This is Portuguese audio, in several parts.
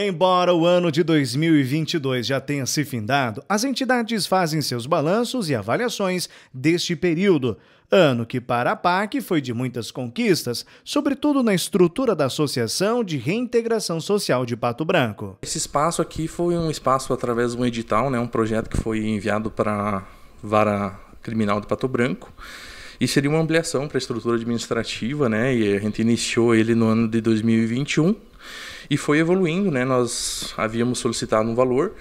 Embora o ano de 2022 já tenha se findado, as entidades fazem seus balanços e avaliações deste período. Ano que para a PAC foi de muitas conquistas, sobretudo na estrutura da Associação de Reintegração Social de Pato Branco. Esse espaço aqui foi um espaço através de um edital, né, um projeto que foi enviado para a Vara Criminal de Pato Branco e seria uma ampliação para a estrutura administrativa, né? E a gente iniciou ele no ano de 2021 e foi evoluindo, né? Nós havíamos solicitado um valor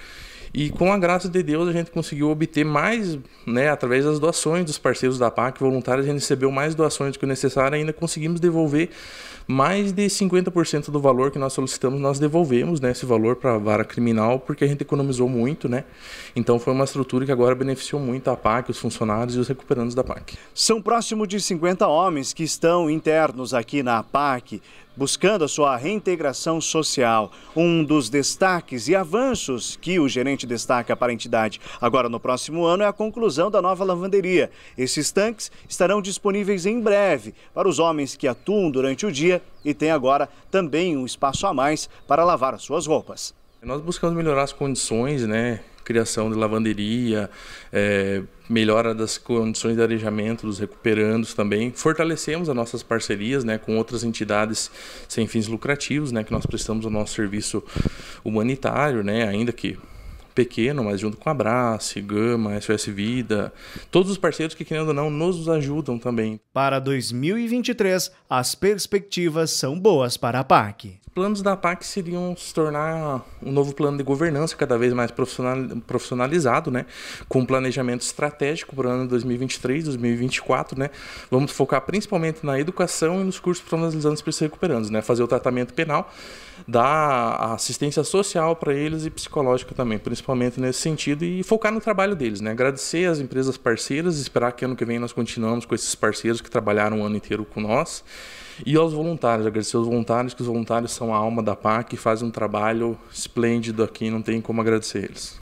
e com a graça de Deus a gente conseguiu obter mais, né, através das doações dos parceiros da PAC voluntários, a gente recebeu mais doações do que o necessário, ainda conseguimos devolver mais de 50% do valor que nós solicitamos, nós devolvemos, né, esse valor para a vara criminal, porque a gente economizou muito, né? Então foi uma estrutura que agora beneficiou muito a PAC, os funcionários e os recuperandos da PAC. São próximo de 50 homens que estão internos aqui na PAC, buscando a sua reintegração social. Um dos destaques e avanços que o gerente destaca para a entidade agora no próximo ano é a conclusão da nova lavanderia. Esses tanques estarão disponíveis em breve para os homens que atuam durante o dia e têm agora também um espaço a mais para lavar suas roupas. Nós buscamos melhorar as condições, né? criação de lavanderia, é, melhora das condições de arejamento dos recuperandos também. Fortalecemos as nossas parcerias né, com outras entidades sem fins lucrativos, né, que nós prestamos o nosso serviço humanitário, né, ainda que pequeno, mas junto com a Brace, Gama, SOS Vida, todos os parceiros que, querendo ou não, nos ajudam também. Para 2023, as perspectivas são boas para a PAC. Os planos da PAC seriam se tornar um novo plano de governança cada vez mais profissionalizado, né? com um planejamento estratégico para o ano 2023, 2024. Né? Vamos focar principalmente na educação e nos cursos profissionalizantes para se recuperando, né? fazer o tratamento penal, dar assistência social para eles e psicológica também, principalmente principalmente nesse sentido, e focar no trabalho deles. Né? Agradecer às empresas parceiras, esperar que ano que vem nós continuamos com esses parceiros que trabalharam o ano inteiro com nós, e aos voluntários, agradecer aos voluntários, que os voluntários são a alma da PAC, e fazem um trabalho esplêndido aqui, não tem como agradecer eles.